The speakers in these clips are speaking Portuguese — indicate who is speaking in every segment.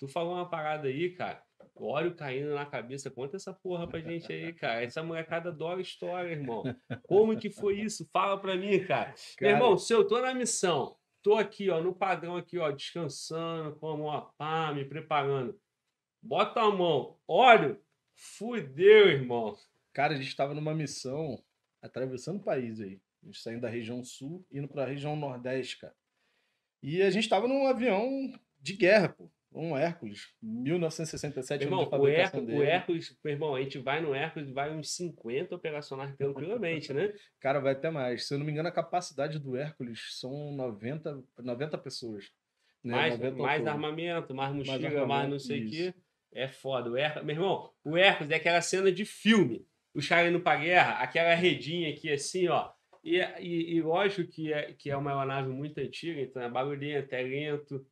Speaker 1: Tu falou uma parada aí, cara. óleo caindo na cabeça. Conta essa porra pra gente aí, cara. Essa molecada adora história, irmão. Como que foi isso? Fala pra mim, cara. cara... Meu irmão, se eu tô na missão, tô aqui, ó, no padrão aqui, ó, descansando, como uma pá, me preparando.
Speaker 2: Bota a mão. Óleo. Fudeu, irmão. Cara, a gente tava numa missão atravessando o país aí. A gente saindo da região sul, indo pra região nordeste, cara. E a gente tava num avião de guerra, pô. Um Hércules, 1967. Irmão, o, Hércules, dele. o Hércules, meu irmão, a gente vai no Hércules, vai uns 50 operacionais tranquilamente, né? Cara, vai até mais. Se eu não me engano, a capacidade do Hércules são 90, 90 pessoas. Né? Mais, 90 mais
Speaker 1: armamento, mais mochila, mais, mais, não sei o quê. É foda. O Hércules, meu irmão, o Hércules é aquela cena de filme. o charlie indo pra guerra, aquela redinha aqui assim, ó. E, e, e lógico que é, que é uma aeronave muito antiga, então é barulhento, é lento,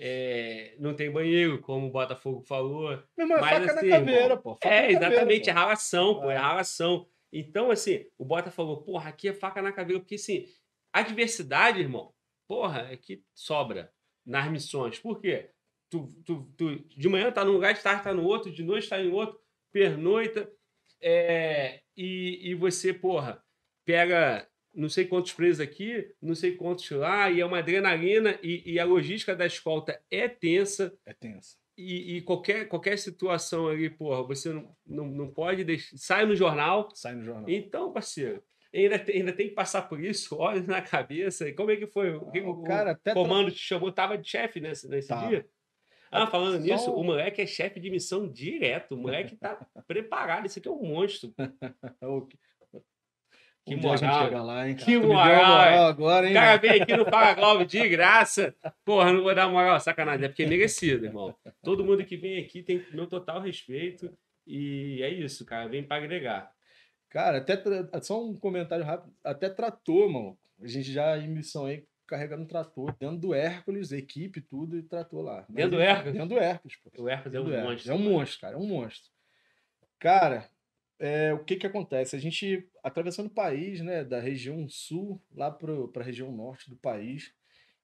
Speaker 1: é, não tem banheiro, como o Botafogo falou. Não, mas, faca assim, na caveira, pô. Faca é, exatamente, caveira, pô. é ralação, pô, é. é ralação. Então, assim, o Bota falou, porra, aqui é faca na caveira, porque assim, adversidade, irmão, porra, é que sobra nas missões. Por quê? Tu, tu, tu de manhã tá num lugar, de tarde tá no outro, de noite tá em outro, pernoita, é, e, e você, porra, pega não sei quantos presos aqui, não sei quantos lá, e é uma adrenalina, e, e a logística da escolta é tensa. É tensa. E, e, qualquer, qualquer situação ali, porra, você não, não, não pode deixar. Sai no jornal. Sai no jornal. Então, parceiro, ainda, tem, ainda tem que passar por isso, olha na cabeça. E como é que foi? Ah, o, cara, até comando tá- te chamou, tava de chefe nesse, nesse tá. dia. Ah, falando Só... nisso, o moleque é chefe de missão direto. O moleque tá preparado. Isso aqui é um monstro.
Speaker 2: Que é moral. lá, hein, cara. Que moral, me moral agora, hein? O cara vem aqui no Paga Globo
Speaker 1: de graça. Porra, não vou dar moral, sacanagem. É porque é merecido, irmão. Todo mundo que vem aqui tem meu total respeito. E é isso, cara. Vem para
Speaker 2: agregar. Cara, até só um comentário rápido. Até tratou mano. A gente já em missão aí carregando um trator dentro do Hércules, equipe, tudo, e tratou lá. dentro do Hércules? Dentro do Hércules,
Speaker 1: pô. O Hércules é um monstro. É um né? monstro,
Speaker 2: cara. É um monstro. Cara, é, o que que acontece? A gente, atravessando o país, né, da região sul lá para a região norte do país,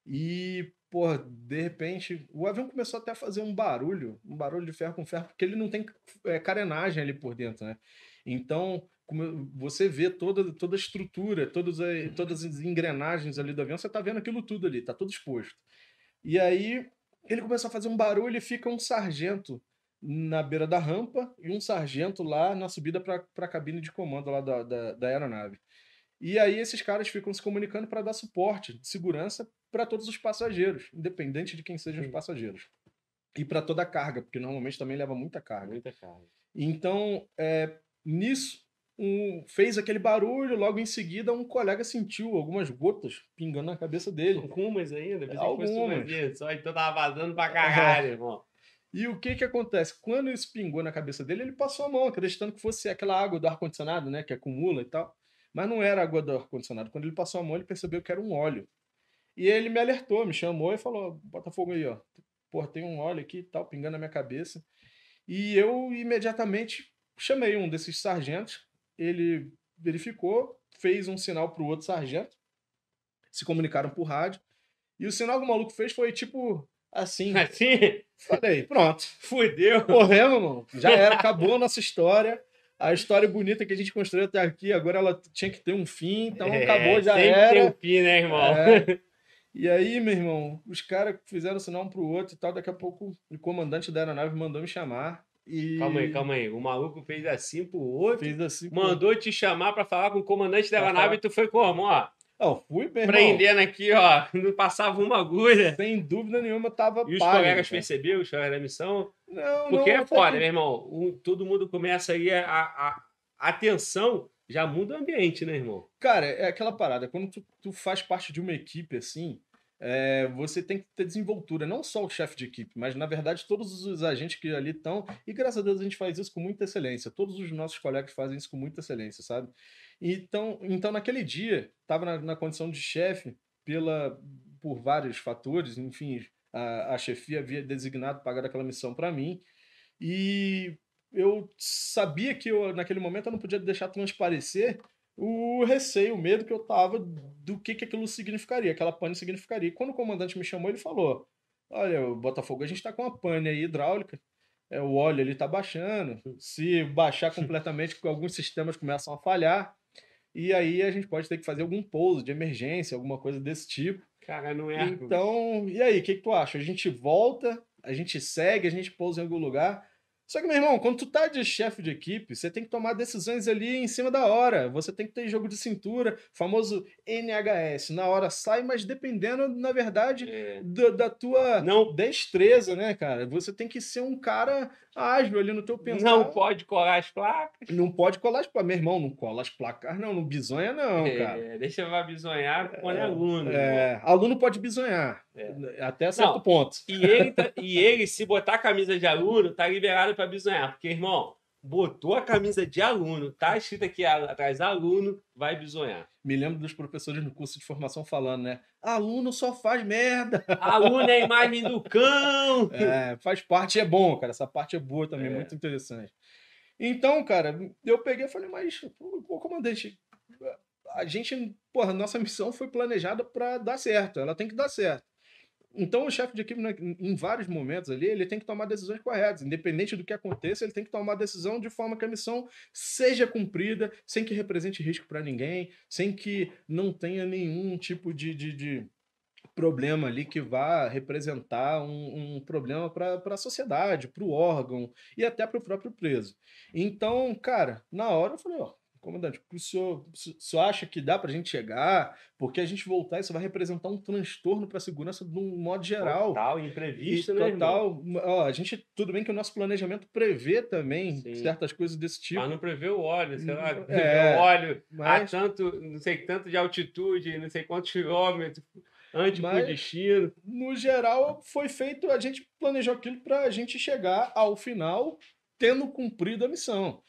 Speaker 2: e, por de repente, o avião começou até a fazer um barulho, um barulho de ferro com ferro, porque ele não tem é, carenagem ali por dentro, né? Então, você vê toda, toda a estrutura, todas, a, todas as engrenagens ali do avião, você tá vendo aquilo tudo ali, tá tudo exposto. E aí, ele começou a fazer um barulho e fica um sargento na beira da rampa e um sargento lá na subida para a cabine de comando lá da, da, da, aeronave. E aí esses caras ficam se comunicando para dar suporte, de segurança para todos os passageiros, independente de quem sejam Sim. os passageiros. E para toda a carga, porque normalmente também leva muita carga. Muita carga. Então, é, nisso, um, fez aquele barulho, logo em seguida um colega sentiu algumas gotas pingando na cabeça dele. Algumas ainda? Pensei algumas. Que
Speaker 1: fosse só, então tava vazando pra é. caralho,
Speaker 2: irmão. E o que que acontece? Quando isso pingou na cabeça dele, ele passou a mão, acreditando que fosse aquela água do ar-condicionado, né, que acumula e tal. Mas não era água do ar-condicionado. Quando ele passou a mão, ele percebeu que era um óleo. E ele me alertou, me chamou e falou: fogo aí, ó. Pô, tem um óleo aqui e tal, pingando na minha cabeça. E eu imediatamente chamei um desses sargentos. Ele verificou, fez um sinal para o outro sargento. Se comunicaram por rádio. E o sinal que o maluco fez foi tipo Assim. Assim? Falei, pronto. Fudeu. Corremos, mano. Já era, acabou a nossa história. A história bonita que a gente construiu até aqui, agora ela tinha que ter um fim, então é, acabou, já sempre era. Tem um fim, né, irmão? É. E aí, meu irmão, os caras fizeram sinal um pro outro e tal. Daqui a pouco o comandante da aeronave mandou me chamar. E... Calma aí, calma
Speaker 1: aí. O maluco fez assim pro outro.
Speaker 2: Fez assim pro... Mandou
Speaker 1: te chamar para falar com o comandante da aeronave e tu foi como? Ó, não, fui, bem. irmão. Prendendo aqui, ó. Não passava uma agulha. Sem dúvida nenhuma, eu tava E os pálido, colegas perceberam? percebiam os colegas da missão? Não, Porque não, é foda, que... meu né, irmão. todo mundo começa aí a, a, a atenção já muda o
Speaker 2: ambiente, né, irmão? Cara, é aquela parada. Quando tu, tu faz parte de uma equipe assim, é, você tem que ter desenvoltura, não só o chefe de equipe, mas na verdade todos os agentes que ali estão. E graças a Deus a gente faz isso com muita excelência. Todos os nossos colegas fazem isso com muita excelência, sabe? Então, então naquele dia, estava na, na, condição de chefe pela por vários fatores, enfim, a, a chefia havia designado pagar aquela missão para mim e eu sabia que eu, naquele momento eu não podia deixar transparecer o receio, o medo que eu tava do que, que aquilo significaria, aquela pane significaria. Quando o comandante me chamou, ele falou: Olha, o Botafogo, a gente está com uma pane aí hidráulica, é, o óleo ele está baixando. Se baixar completamente, alguns sistemas começam a falhar, e aí a gente pode ter que fazer algum pouso de emergência, alguma coisa desse tipo. Cara, não é. Então, e aí, o que, que tu acha? A gente volta, a gente segue, a gente pousa em algum lugar só que, meu irmão, quando tu tá de chefe de equipe, você tem que tomar decisões ali em cima da hora. Você tem que ter jogo de cintura, famoso NHS. Na hora sai, mas dependendo, na verdade, é. da, da, tua não. destreza, né, cara? Você tem que ser um cara ágil ali no teu pensamento. Não pode colar as placas. Não pode colar as placas. Meu irmão, não cola as placas, não. Não bisonha, não, é, cara.
Speaker 1: Deixa eu bisonhar quando é, é, aluno. É,
Speaker 2: aluno pode bisonhar.
Speaker 1: É. Até certo não. ponto. E ele, tá, e ele, se botar a camisa de aluno, tá liberado dinheiro para bisonhar. Porque, irmão, botou a camisa de aluno, tá escrito aqui atrás aluno, vai bisonhar.
Speaker 2: Me lembro dos professores no curso de formação falando, né?
Speaker 1: Aluno só faz
Speaker 2: merda. Aluno é imagem do cão. É, faz parte, é bom, cara. Essa parte é boa também, é. muito interessante. Então, cara, eu peguei e falei, mas, pô, comandante, a gente, porra, nossa missão foi planejada para dar certo, ela tem que dar certo. Então, o chefe de equipe, né, em vários momentos ali, ele tem que tomar decisões corretas. Independente do que aconteça, ele tem que tomar decisão de forma que a missão seja cumprida, sem que represente risco para ninguém, sem que não tenha nenhum tipo de, de, de problema ali que vá representar um, um problema para a sociedade, para o órgão e até para o próprio preso. Então, cara, na hora eu falei, ó, comandante, o senhor, o senhor acha que dá para a gente chegar? Porque a gente voltar, isso vai representar um transtorno para a segurança de um modo geral. Total,
Speaker 1: imprevisto. E, né, total.
Speaker 2: Ó, a gente, tudo bem que o nosso planejamento prevê também Sim. certas coisas desse tipo. Mas não prevê o óleo, sei lá, prevê é, o óleo mas...
Speaker 1: a tanto, não sei tanto de altitude, não sei quantos quilômetros antes Mas, pro
Speaker 2: destino. No geral, foi feito, a gente planejou aquilo para a gente chegar ao final tendo cumprido a missão.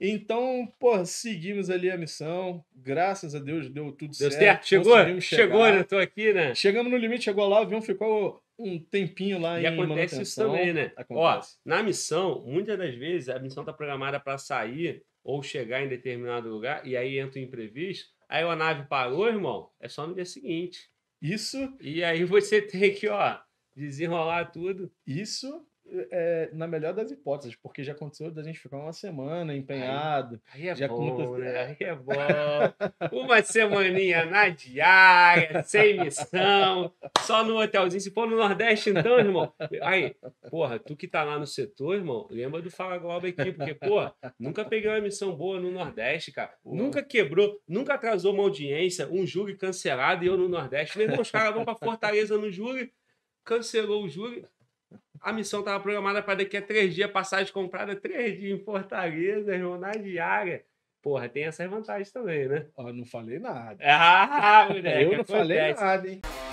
Speaker 2: Então, pô, seguimos ali a missão. Graças a Deus deu tudo deu certo. certo. Chegou, chegou, né tô aqui, né? Chegamos no limite, chegou lá, o avião ficou um tempinho lá e em acontece manutenção. isso também, né? Acontece.
Speaker 1: Ó, na missão, muitas das vezes a missão tá programada para sair ou chegar em determinado lugar e aí entra o um imprevisto. Aí a nave parou, irmão, é só no dia seguinte. Isso. E aí
Speaker 2: você tem que, ó, desenrolar tudo. Isso é, na melhor das hipóteses, porque já aconteceu da gente ficar uma semana empenhado. Aí, aí é já bom, aconteceu... né? Aí é bom. uma semaninha na
Speaker 1: diária, sem missão, só no hotelzinho. Se for no Nordeste, então, irmão. Aí, porra, tu que tá lá no setor, irmão, lembra do Fala Globo aqui, porque, porra, nunca peguei uma missão boa no Nordeste, cara. Nunca quebrou, nunca atrasou uma audiência, um júri cancelado e eu no Nordeste. os caras vão pra Fortaleza no júri, cancelou o júri a missão estava programada para daqui a três dias, passagem comprada, três dias em Fortaleza, irmão, na diária. Porra, tem essas vantagens também,
Speaker 2: né? Ah, não falei nada. Ah, moleque, Eu não acontece. falei nada, hein?